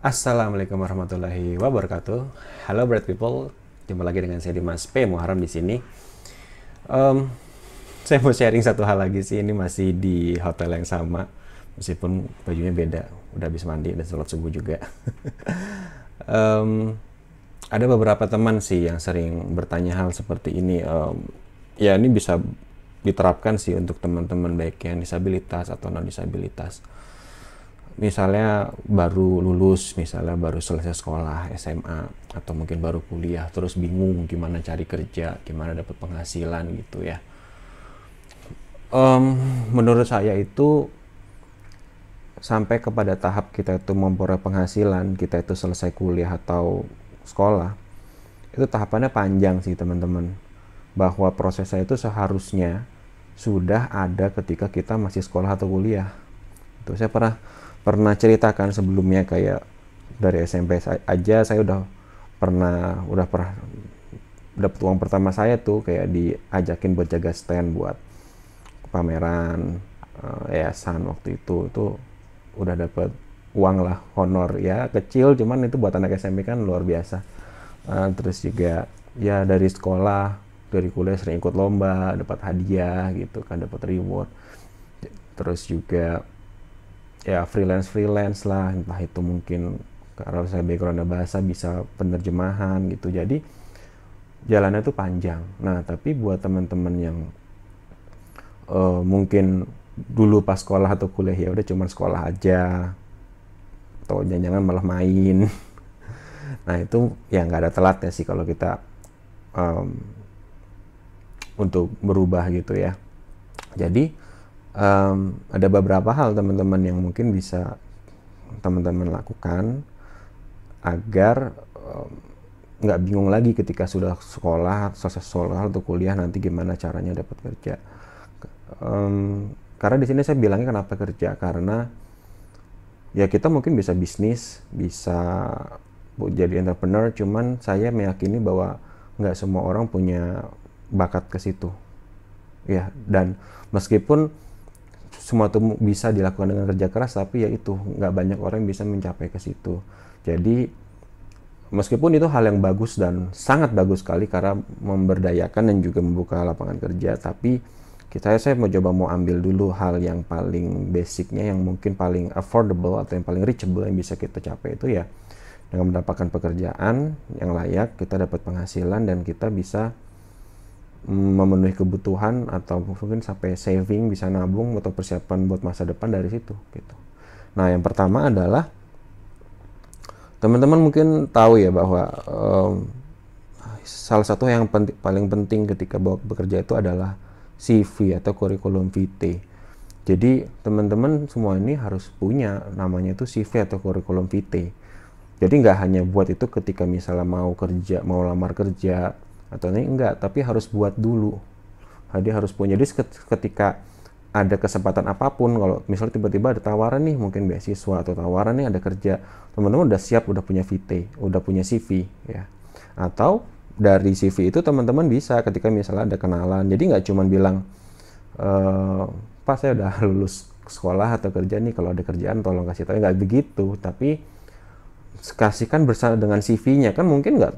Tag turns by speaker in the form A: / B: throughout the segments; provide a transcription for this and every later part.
A: Assalamualaikum warahmatullahi wabarakatuh. Halo Bread People, jumpa lagi dengan saya Dimas P Muharram di sini. Um, saya mau sharing satu hal lagi sih, ini masih di hotel yang sama, meskipun bajunya beda. Udah habis mandi dan sholat subuh juga. um, ada beberapa teman sih yang sering bertanya hal seperti ini. Um, ya ini bisa diterapkan sih untuk teman-teman baik yang disabilitas atau non disabilitas misalnya baru lulus, misalnya baru selesai sekolah SMA atau mungkin baru kuliah terus bingung gimana cari kerja, gimana dapat penghasilan gitu ya. Um, menurut saya itu sampai kepada tahap kita itu memperoleh penghasilan, kita itu selesai kuliah atau sekolah, itu tahapannya panjang sih teman-teman. Bahwa prosesnya itu seharusnya sudah ada ketika kita masih sekolah atau kuliah. Itu saya pernah pernah ceritakan sebelumnya kayak dari SMP aja saya udah pernah udah pernah dapat uang pertama saya tuh kayak diajakin buat jaga stand buat pameran eh, yayasan waktu itu itu udah dapat uang lah honor ya kecil cuman itu buat anak SMP kan luar biasa eh, terus juga ya dari sekolah dari kuliah sering ikut lomba dapat hadiah gitu kan dapat reward terus juga ya freelance freelance lah entah itu mungkin kalau saya background bahasa bisa penerjemahan gitu jadi jalannya tuh panjang nah tapi buat teman-teman yang uh, mungkin dulu pas sekolah atau kuliah ya udah cuma sekolah aja atau jangan-jangan malah main nah itu ya nggak ada telat ya sih kalau kita um, untuk berubah gitu ya jadi um, ada beberapa hal teman-teman yang mungkin bisa teman-teman lakukan agar nggak um, bingung lagi ketika sudah sekolah selesai sekolah atau kuliah nanti gimana caranya dapat kerja um, karena di sini saya bilangnya kenapa kerja karena ya kita mungkin bisa bisnis bisa jadi entrepreneur cuman saya meyakini bahwa nggak semua orang punya bakat ke situ ya dan meskipun semua itu bisa dilakukan dengan kerja keras tapi ya itu nggak banyak orang yang bisa mencapai ke situ jadi meskipun itu hal yang bagus dan sangat bagus sekali karena memberdayakan dan juga membuka lapangan kerja tapi kita saya mau coba mau ambil dulu hal yang paling basicnya yang mungkin paling affordable atau yang paling reachable yang bisa kita capai itu ya dengan mendapatkan pekerjaan yang layak kita dapat penghasilan dan kita bisa memenuhi kebutuhan atau mungkin sampai saving bisa nabung atau persiapan buat masa depan dari situ gitu. Nah yang pertama adalah teman-teman mungkin tahu ya bahwa um, salah satu yang penting, paling penting ketika bekerja itu adalah CV atau kurikulum vitae. Jadi teman-teman semua ini harus punya namanya itu CV atau kurikulum vitae. Jadi nggak hanya buat itu ketika misalnya mau kerja, mau lamar kerja, atau ini enggak tapi harus buat dulu jadi nah, harus punya jadi ketika ada kesempatan apapun kalau misalnya tiba-tiba ada tawaran nih mungkin beasiswa atau tawaran nih ada kerja teman-teman udah siap udah punya VT udah punya CV ya atau dari CV itu teman-teman bisa ketika misalnya ada kenalan jadi nggak cuma bilang e, eh, pas saya udah lulus sekolah atau kerja nih kalau ada kerjaan tolong kasih tahu nggak begitu tapi kasihkan bersama dengan CV-nya kan mungkin nggak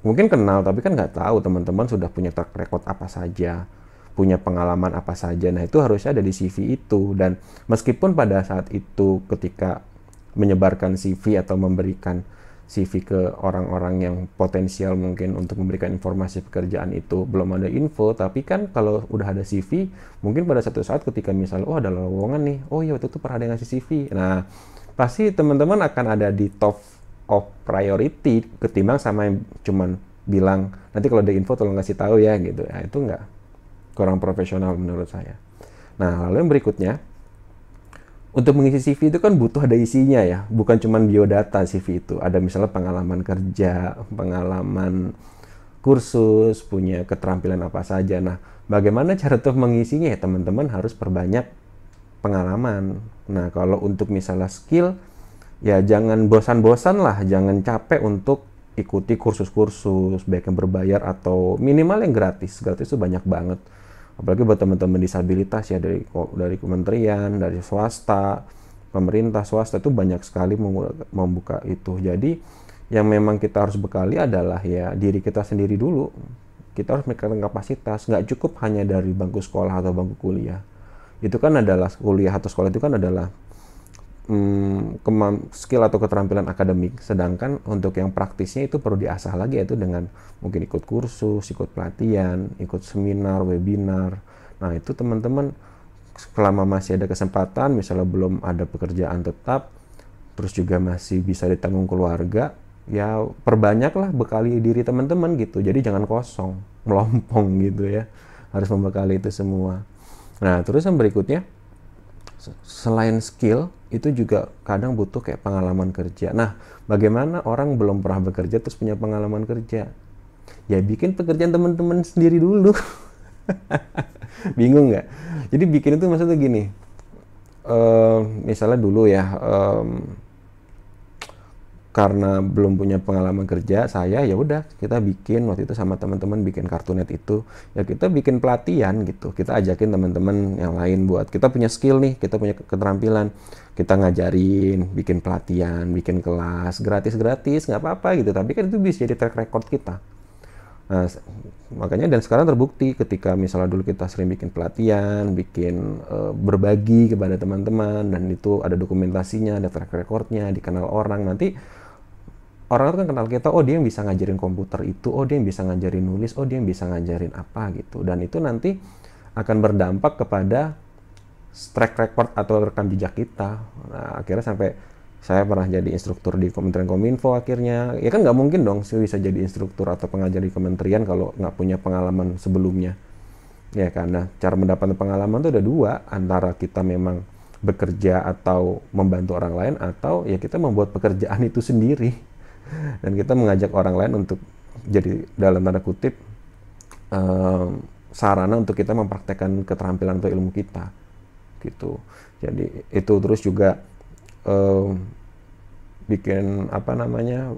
A: mungkin kenal tapi kan nggak tahu teman-teman sudah punya track record apa saja punya pengalaman apa saja nah itu harusnya ada di CV itu dan meskipun pada saat itu ketika menyebarkan CV atau memberikan CV ke orang-orang yang potensial mungkin untuk memberikan informasi pekerjaan itu belum ada info tapi kan kalau udah ada CV mungkin pada satu saat ketika misalnya oh ada lowongan nih oh iya waktu itu pernah ada yang ngasih CV nah pasti teman-teman akan ada di top of priority ketimbang sama yang cuman bilang nanti kalau ada info tolong kasih tahu ya gitu nah, itu enggak kurang profesional menurut saya nah lalu yang berikutnya untuk mengisi CV itu kan butuh ada isinya ya bukan cuman biodata CV itu ada misalnya pengalaman kerja pengalaman kursus punya keterampilan apa saja nah bagaimana cara tuh mengisinya ya teman-teman harus perbanyak pengalaman nah kalau untuk misalnya skill ya jangan bosan-bosan lah, jangan capek untuk ikuti kursus-kursus baik yang berbayar atau minimal yang gratis. Gratis itu banyak banget. Apalagi buat teman-teman disabilitas ya dari dari kementerian, dari swasta, pemerintah swasta itu banyak sekali membuka itu. Jadi yang memang kita harus bekali adalah ya diri kita sendiri dulu. Kita harus memiliki kapasitas, nggak cukup hanya dari bangku sekolah atau bangku kuliah. Itu kan adalah kuliah atau sekolah itu kan adalah hmm, skill atau keterampilan akademik. Sedangkan untuk yang praktisnya itu perlu diasah lagi yaitu dengan mungkin ikut kursus, ikut pelatihan, ikut seminar, webinar. Nah itu teman-teman selama masih ada kesempatan, misalnya belum ada pekerjaan tetap, terus juga masih bisa ditanggung keluarga, ya perbanyaklah bekali diri teman-teman gitu. Jadi jangan kosong, melompong gitu ya. Harus membekali itu semua. Nah, terus yang berikutnya, selain skill, itu juga kadang butuh kayak pengalaman kerja. Nah, bagaimana orang belum pernah bekerja terus punya pengalaman kerja? Ya bikin pekerjaan teman-teman sendiri dulu. Bingung nggak? Jadi bikin itu maksudnya gini. Uh, misalnya dulu ya, um, karena belum punya pengalaman kerja saya ya udah kita bikin waktu itu sama teman-teman bikin kartunet itu ya kita bikin pelatihan gitu kita ajakin teman-teman yang lain buat kita punya skill nih kita punya keterampilan kita ngajarin bikin pelatihan bikin kelas gratis gratis nggak apa-apa gitu tapi kan itu bisa jadi track record kita Nah, makanya dan sekarang terbukti ketika misalnya dulu kita sering bikin pelatihan, bikin e, berbagi kepada teman-teman dan itu ada dokumentasinya, ada track recordnya, dikenal orang nanti orang itu kan kenal kita oh dia yang bisa ngajarin komputer itu oh dia yang bisa ngajarin nulis oh dia yang bisa ngajarin apa gitu dan itu nanti akan berdampak kepada track record atau rekam jejak kita nah akhirnya sampai saya pernah jadi instruktur di Kementerian Kominfo akhirnya ya kan nggak mungkin dong sih bisa jadi instruktur atau pengajar di kementerian kalau nggak punya pengalaman sebelumnya ya karena cara mendapatkan pengalaman itu ada dua antara kita memang bekerja atau membantu orang lain atau ya kita membuat pekerjaan itu sendiri dan kita mengajak orang lain untuk jadi dalam tanda kutip um, sarana untuk kita mempraktekkan keterampilan atau ilmu kita gitu jadi itu terus juga um, bikin apa namanya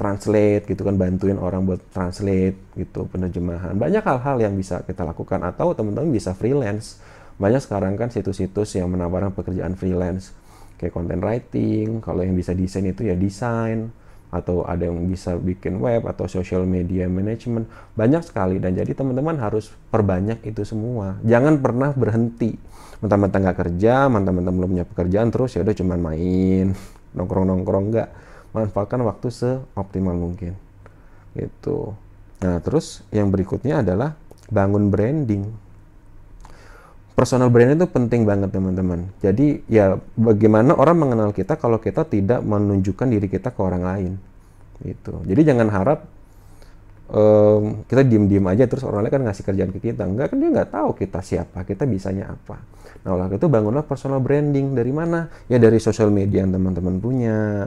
A: translate gitu kan bantuin orang buat translate gitu penerjemahan banyak hal-hal yang bisa kita lakukan atau teman-teman bisa freelance banyak sekarang kan situs-situs yang menawarkan pekerjaan freelance kayak content writing kalau yang bisa desain itu ya desain atau ada yang bisa bikin web atau social media management banyak sekali dan jadi teman-teman harus perbanyak itu semua jangan pernah berhenti mentang-mentang nggak kerja mentang-mentang belum punya pekerjaan terus ya udah cuman main nongkrong nongkrong nggak manfaatkan waktu seoptimal mungkin gitu nah terus yang berikutnya adalah bangun branding personal branding itu penting banget teman-teman. Jadi ya bagaimana orang mengenal kita kalau kita tidak menunjukkan diri kita ke orang lain. itu. Jadi jangan harap um, kita diem-diem aja terus orang lain kan ngasih kerjaan ke kita. Enggak kan dia nggak tahu kita siapa, kita bisanya apa. Nah oleh itu bangunlah personal branding dari mana? Ya dari sosial media yang teman-teman punya,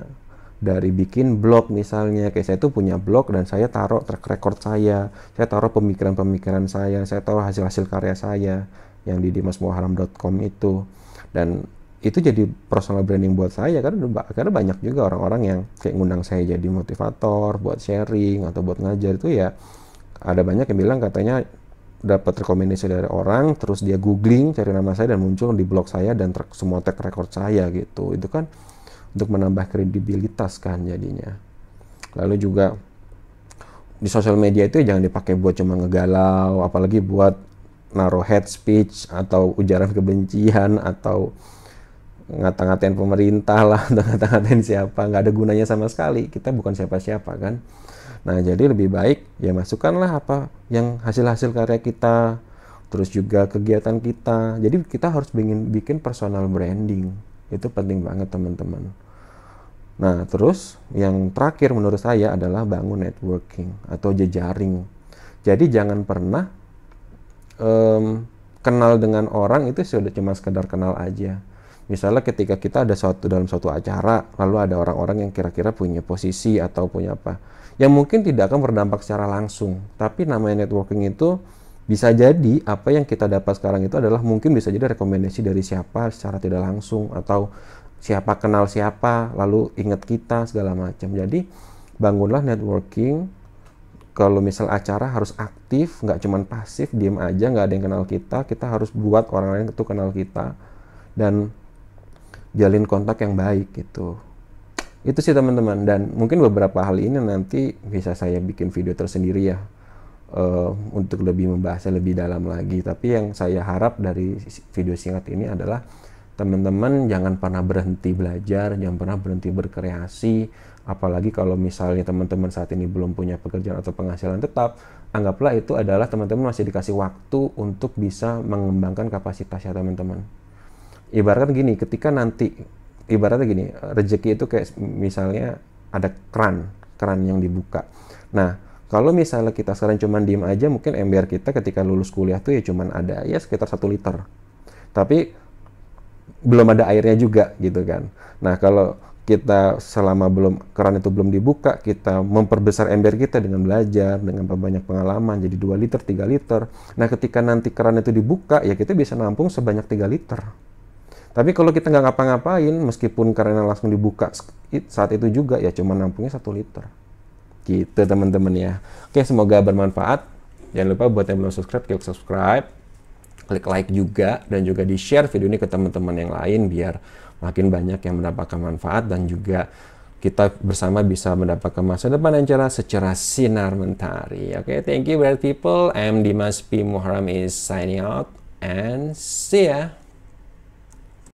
A: dari bikin blog misalnya kayak saya itu punya blog dan saya taruh track record saya saya taruh pemikiran-pemikiran saya saya taruh hasil-hasil karya saya yang di dimasmuharam.com itu dan itu jadi personal branding buat saya karena karena banyak juga orang-orang yang kayak ngundang saya jadi motivator buat sharing atau buat ngajar itu ya ada banyak yang bilang katanya dapat rekomendasi dari orang terus dia googling cari nama saya dan muncul di blog saya dan ter- semua track record saya gitu itu kan untuk menambah kredibilitas kan jadinya lalu juga di sosial media itu ya jangan dipakai buat cuma ngegalau apalagi buat naruh head speech atau ujaran kebencian atau ngata-ngatain pemerintah lah atau ngata-ngatain siapa nggak ada gunanya sama sekali kita bukan siapa-siapa kan nah jadi lebih baik ya masukkanlah apa yang hasil-hasil karya kita terus juga kegiatan kita jadi kita harus bikin bikin personal branding itu penting banget teman-teman nah terus yang terakhir menurut saya adalah bangun networking atau jejaring jadi jangan pernah um, kenal dengan orang itu sudah cuma sekedar kenal aja. Misalnya ketika kita ada suatu dalam suatu acara, lalu ada orang-orang yang kira-kira punya posisi atau punya apa, yang mungkin tidak akan berdampak secara langsung. Tapi namanya networking itu bisa jadi apa yang kita dapat sekarang itu adalah mungkin bisa jadi rekomendasi dari siapa secara tidak langsung atau siapa kenal siapa, lalu ingat kita segala macam. Jadi bangunlah networking kalau misal acara harus aktif, nggak cuma pasif, diem aja, nggak ada yang kenal kita, kita harus buat orang lain itu kenal kita dan jalin kontak yang baik gitu. Itu sih teman-teman dan mungkin beberapa hal ini nanti bisa saya bikin video tersendiri ya uh, untuk lebih membahasnya lebih dalam lagi. Tapi yang saya harap dari video singkat ini adalah teman-teman jangan pernah berhenti belajar, jangan pernah berhenti berkreasi Apalagi kalau misalnya teman-teman saat ini belum punya pekerjaan atau penghasilan tetap, anggaplah itu adalah teman-teman masih dikasih waktu untuk bisa mengembangkan kapasitasnya teman-teman. Ibaratnya gini, ketika nanti ibaratnya gini, rejeki itu kayak misalnya ada keran, keran yang dibuka. Nah, kalau misalnya kita sekarang cuma diem aja, mungkin ember kita ketika lulus kuliah tuh ya cuma ada ya sekitar satu liter. Tapi belum ada airnya juga gitu kan. Nah, kalau kita selama belum keran itu belum dibuka kita memperbesar ember kita dengan belajar dengan banyak pengalaman jadi 2 liter 3 liter nah ketika nanti keran itu dibuka ya kita bisa nampung sebanyak 3 liter tapi kalau kita nggak ngapa-ngapain meskipun karena langsung dibuka saat itu juga ya cuma nampungnya 1 liter gitu teman-teman ya oke semoga bermanfaat jangan lupa buat yang belum subscribe klik subscribe klik like juga dan juga di share video ini ke teman-teman yang lain biar makin banyak yang mendapatkan manfaat dan juga kita bersama bisa mendapatkan masa depan yang cerah secara sinar mentari. Oke, okay, thank you bright people. I'm Dimas P. Muharram is signing out and see ya.